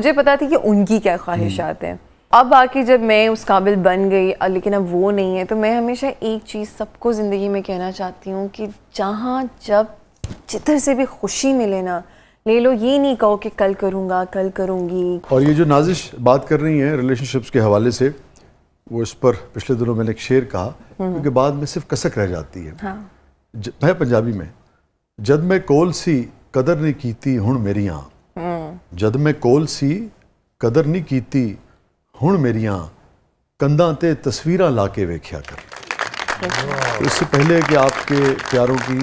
मुझे पता था कि उनकी क्या ख्वाहिशात हम्म। हैं अब आके जब मैं उस काबिल बन गई लेकिन अब वो नहीं है तो मैं हमेशा एक चीज़ सबको ज़िंदगी में कहना चाहती हूँ कि जहाँ जब जिधर से भी खुशी मिले ना ले लो ये नहीं कहो कि कल करूँगा कल करूँगी और ये जो नाजिश बात कर रही है रिलेशनशिप्स के हवाले से वो इस पर पिछले दिनों मैंने एक शेर कहा हम्म। क्योंकि बाद में सिर्फ कसक रह जाती है हाँ। मैं पंजाबी में जब मैं कोल सी कदर नहीं की थी हूँ मेरी यहाँ जद मैं कोल सी कदर नहीं की हूँ मेरिया कंधा ते तस्वीर ला के वेख्या कर इससे पहले कि आपके प्यारों की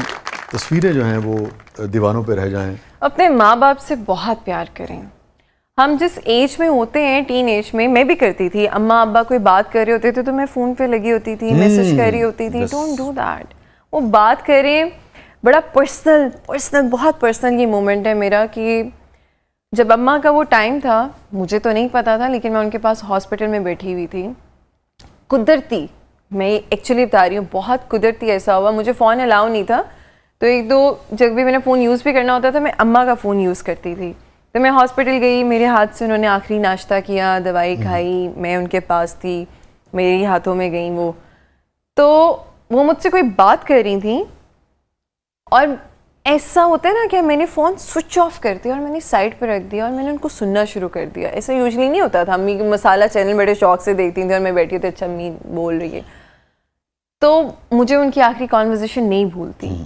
तस्वीरें जो हैं वो दीवानों पर रह जाएं अपने माँ बाप से बहुत प्यार करें हम जिस एज में होते हैं टीन एज में मैं भी करती थी अम्मा अब्बा कोई बात कर रहे होते थे तो मैं फ़ोन पे लगी होती थी हम्म, मैसेज कर रही होती थी डोंट डू दैट वो बात करें बड़ा पर्सनल पर्सनल बहुत पर्सनल ये मोमेंट है मेरा कि जब अम्मा का वो टाइम था मुझे तो नहीं पता था लेकिन मैं उनके पास हॉस्पिटल में बैठी हुई थी कुदरती मैं एक्चुअली बता रही हूँ बहुत कुदरती ऐसा हुआ मुझे फ़ोन अलाउ नहीं था तो एक दो जब भी मैंने फ़ोन यूज़ भी करना होता था मैं अम्मा का फ़ोन यूज़ करती थी तो मैं हॉस्पिटल गई मेरे हाथ से उन्होंने आखिरी नाश्ता किया दवाई हम्म। खाई मैं उनके पास थी मेरे हाथों में गई वो तो वो मुझसे कोई बात कर रही थी और ऐसा होता है ना कि मैंने फ़ोन स्विच ऑफ कर दिया और मैंने साइड पर रख दिया और मैंने उनको सुनना शुरू कर दिया ऐसा यूजली नहीं होता था अम्मी मसाला चैनल बड़े शौक से देखती थी और मैं बैठी थी तो अच्छा अम्मी बोल रही है तो मुझे उनकी आखिरी कॉन्वर्जेसन नहीं भूलती हम्म।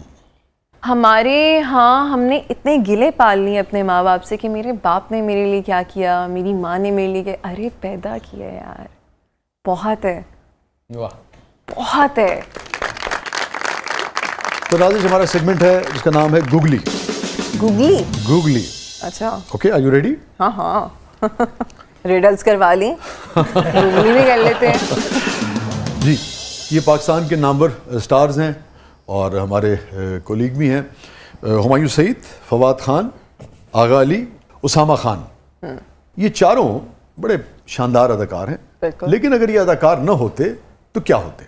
हमारे यहाँ हमने इतने गिले पाल लिए अपने माँ बाप से कि मेरे बाप ने मेरे लिए क्या किया मेरी माँ ने मेरे लिए अरे पैदा किया यार बहुत है बहुत है तो नाजिश हमारा सेगमेंट है जिसका नाम है गुगली गुगली गुगली अच्छा ओके आर यू रेडी हाँ हाँ रिडल्स करवा ली गुगली भी कर लेते हैं जी ये पाकिस्तान के नामवर स्टार्स हैं और हमारे कोलीग भी हैं हमायूं सईद फवाद खान आगा अली उसामा खान हम्म। ये चारों बड़े शानदार अदाकार हैं लेकिन अगर ये अदाकार न होते तो क्या होते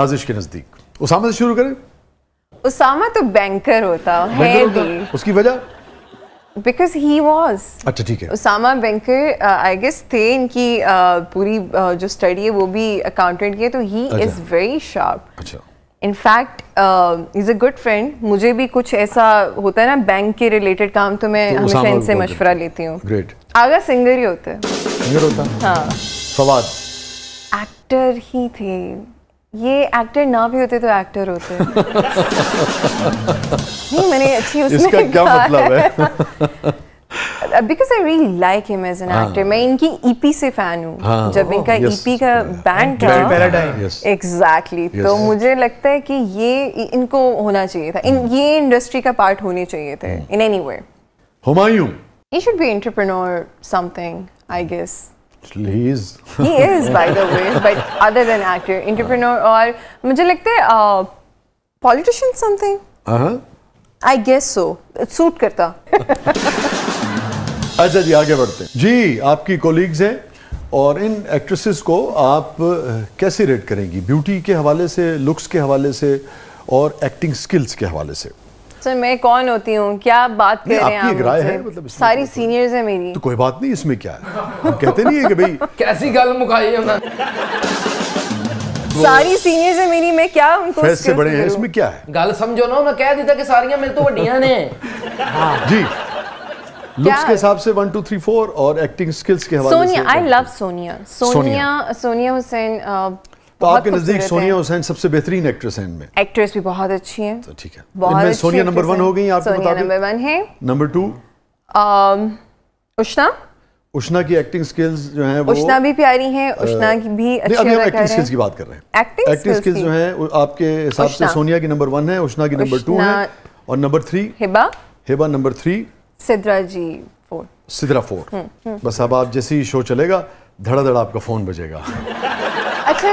नाजिश के नज़दीक उसामा से शुरू करें उसामा तो बैंकर होता है भी उसकी वजह बिकॉज ही वॉज अच्छा ठीक है उसामा बैंकर आई गेस थे इनकी uh, पूरी uh, जो स्टडी है वो भी अकाउंटेंट की है तो ही इज वेरी शार्प अच्छा in fact is a good friend मुझे भी कुछ ऐसा होता है ना बैंक के रिलेटेड काम तो मैं तो हमेशा इनसे मशवरा लेती हूँ आगा सिंगर ही होते हैं सिंगर होता हाँ फवाद एक्टर ही थे ये एक्टर ना भी होते तो एक्टर होते नहीं मैंने अच्छी उसमें इसका क्या मतलब है because I really like him as an actor मैं इनकी ईपी e से फैन हूँ हाँ, जब इनका ईपी oh, e का बैंड था एग्जैक्टली तो मुझे लगता है कि ये इनको होना चाहिए था इन hmm. ये इंडस्ट्री का पार्ट होने चाहिए थे in any way Humayun he should be entrepreneur something I guess he is. he is, by the way. But other than actor, entrepreneur or मुझे लगता है uh, politician something. Uh huh. I guess so. It suit करता. अच्छा जी आगे बढ़ते हैं जी आपकी colleagues हैं और इन एक्ट्रेसेस को आप कैसे रेट करेंगी ब्यूटी के हवाले से लुक्स के हवाले से और एक्टिंग स्किल्स के हवाले से सर मैं कौन होती हूँ क्या बात कर रहे हैं आपकी राय है मतलब सारी सीनियर्स मतलब हैं मेरी तो कोई बात नहीं इसमें क्या है हम कहते नहीं है कि भाई कैसी गल मुकाई है उन्होंने सारी सीनियर्स हैं मेरी मैं क्या उनको फैस से बड़े हैं इसमें क्या है गल समझो ना मैं कह दी कि सारियां मेरे तो वड्डियां ने हां जी लुक्स के हिसाब से 1 2 3 4 और एक्टिंग स्किल्स के हवाले से सोनिया आई लव सोनिया सोनिया सोनिया हुसैन तो आपके नजदीक सोनिया हुसैन सबसे बेहतरीन एक्ट्रेस हैं इनमें एक्ट्रेस भी बहुत अच्छी हैं तो ठीक है इनमें सोनिया नंबर वन हो गई आपके मुताबिक नंबर वन है नंबर टू उष्णा उष्णा की एक्टिंग स्किल्स जो हैं वो उष्णा भी प्यारी हैं उष्णा की भी अच्छी अभी हम एक्टिंग स्किल्स की बात कर रहे हैं एक्टिंग एक्टिंग स्किल्स जो हैं आपके हिसाब से सोनिया की नंबर वन है उष्णा की नंबर टू है और number three Hiba Hiba number three Sidra ji four Sidra four hmm, hmm. बस अब आप जैसे ही शो चलेगा धड़ाधड़ आपका फोन बजेगा अच्छा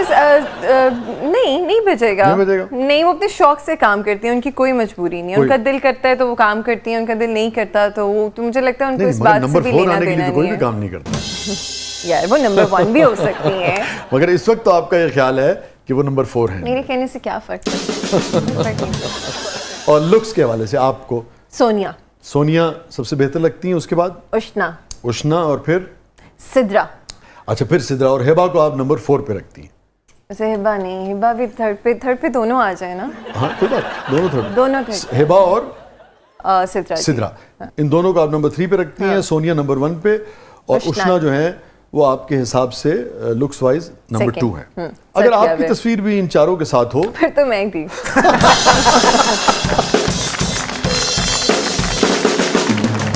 नहीं नहीं बजेगा नहीं भेजेगा नहीं वो अपने शौक से काम करती है उनकी कोई मजबूरी नहीं है उनका दिल करता है तो वो काम करती है उनका दिल नहीं करता तो वो तो मुझे लगता है उनको इस बात से भी लेना देना तो कोई भी काम नहीं करता यार वो नंबर वन भी हो सकती है मगर इस वक्त तो आपका ये ख्याल है कि वो नंबर फोर है मेरे कहने से क्या फर्क और लुक्स के हवाले से आपको सोनिया सोनिया सबसे बेहतर लगती है उसके बाद उष्णा उष्णा और फिर सिद्रा अच्छा फिर सिद्रा और हेबा को आप नंबर फोर पे रखती हैं वैसे हेबा नहीं हेबा भी थर्ड पे थर्ड पे दोनों आ जाए ना हाँ कोई बात दोनों थर्ड दोनों थर्ड हेबा और सिद्रा सिद्रा हाँ। इन दोनों को आप नंबर थ्री पे रखती हैं हाँ। सोनिया नंबर वन पे और उष्णा जो है वो आपके हिसाब से लुक्स वाइज नंबर टू है हम्म, अगर आपकी तस्वीर भी इन चारों के साथ हो फिर तो मैं भी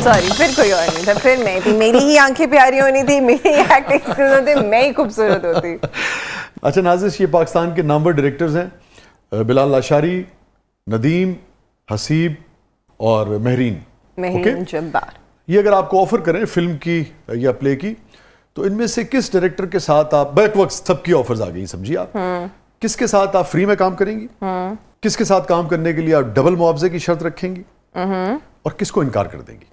सॉरी फिर कोई और नहीं था फिर मैं थी मेरी ही आंखें प्यारी होनी थी मेरी एक्टिंग स्किल्स होते मैं ही खूबसूरत होती अच्छा नाजिश ये पाकिस्तान के नामवर डायरेक्टर्स हैं बिलाल लाशारी नदीम हसीब और महरीन महरीन जब्बार ये अगर आपको ऑफर करें फिल्म की या प्ले की तो इनमें से किस डायरेक्टर के साथ आप बैक वक्त सबकी ऑफर्स आ गई समझिए आप हम्म। किसके साथ आप फ्री में काम करेंगी हम्म। किसके साथ काम करने के लिए आप डबल मुआवजे की शर्त रखेंगी हम्म। और किसको इनकार कर देंगी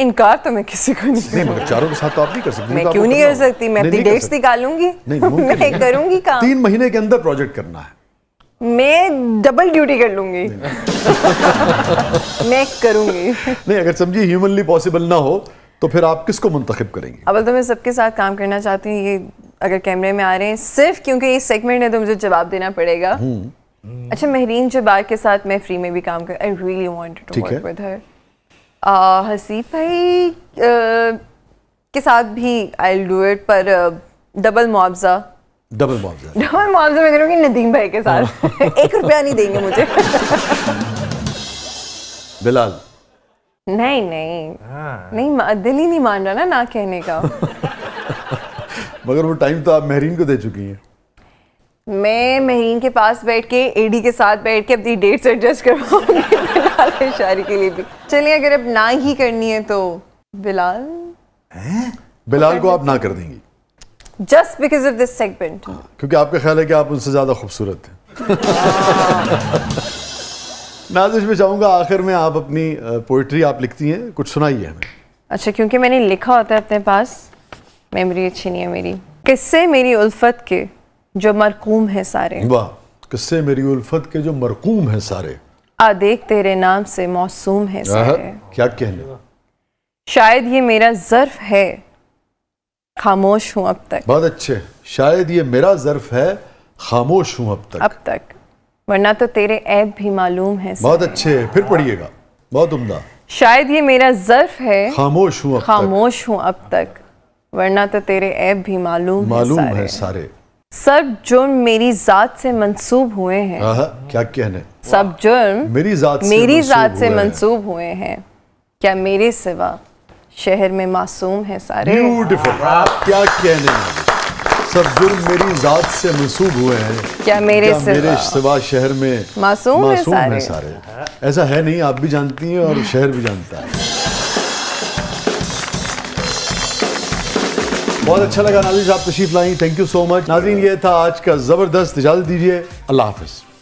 इनकार तो मैं किसी को नहीं नहीं मगर चारों के साथ तो आप तो नहीं कर सकती मैं क्यों नहीं कर सकती मैं अपनी डेट्स निकालूंगी मैं करूंगी काम तीन महीने के अंदर प्रोजेक्ट करना है मैं डबल ड्यूटी कर लूंगी मैं करूंगी नहीं अगर समझिए ह्यूमनली पॉसिबल ना हो तो फिर आप किसको मुंतखब करेंगे अब तो मैं सबके साथ काम करना चाहती हूँ ये अगर कैमरे में आ रहे हैं सिर्फ क्योंकि ये सेगमेंट है तो मुझे जवाब देना पड़ेगा हम्म। अच्छा महरीन जबार के साथ मैं फ्री में भी काम कर I really want to work with her Haseeb भाई के साथ भी आई डू इट पर डबल मुआवजा डबल मुआवजा डबल मुआवजा मैं करूँगी नदीम भाई के साथ हाँ। एक रुपया नहीं देंगे मुझे बिलाल नहीं नहीं हाँ। नहीं दिल ही नहीं मान रहा ना ना कहने का मगर वो टाइम तो आप महरीन को दे चुकी हैं मैं महीन के पास बैठ के एडी के साथ बैठ के अपनी डेट्स एडजस्ट करवाऊंगी शायरी के लिए भी चलिए अगर अब ना ही करनी है तो बिलाल है? बिलाल को आप ना कर देंगी just because of this segment क्योंकि आपका ख्याल है कि आप उनसे ज्यादा खूबसूरत हैं नाजिश में चाहूंगा आखिर में आप अपनी पोइट्री आप लिखती हैं कुछ सुनाइए हमें अच्छा क्योंकि मैंने लिखा होता है अपने पास मेमोरी अच्छी नहीं है मेरी किससे मेरी उल्फत के जो मरकूम है सारे वाह किससे मेरी उल्फत के जो मरकूम है सारे आ देख तेरे नाम से मौसूम है सारे क्या कहने शायद ये मेरा जर्फ है खामोश हूँ अब तक बहुत अच्छे शायद ये मेरा जर्फ है खामोश हूँ अब तक अब तक वरना तो तेरे ऐप भी मालूम है बहुत अच्छे फिर पढ़िएगा बहुत उम्दा शायद ये मेरा जर्फ है खामोश हूँ खामोश हूँ अब तक वरना तो तेरे ऐप भी मालूम मालूम है सारे, है सारे। सब जुर्म मेरी जात से मंसूब हुए हैं क्या कहने सब जुर्म मेरी जात से मेरी जात से मंसूब हुए हैं क्या मेरे सिवा शहर में मासूम है सारे आप क्या कहने सब जुर्म मेरी जात से मंसूब हुए हैं क्या मेरे क्या सिवा? मेरे सिवा शहर में मासूम, मासूम है सारे, है सारे। ऐसा है नहीं आप भी जानती हैं और शहर भी जानता है बहुत अच्छा लगा नाजी साहब तशीफ लाई thank you so much Nazeen ये था आज का ज़बरदस्त इजाज़त दीजिए अल्लाह हाफिज़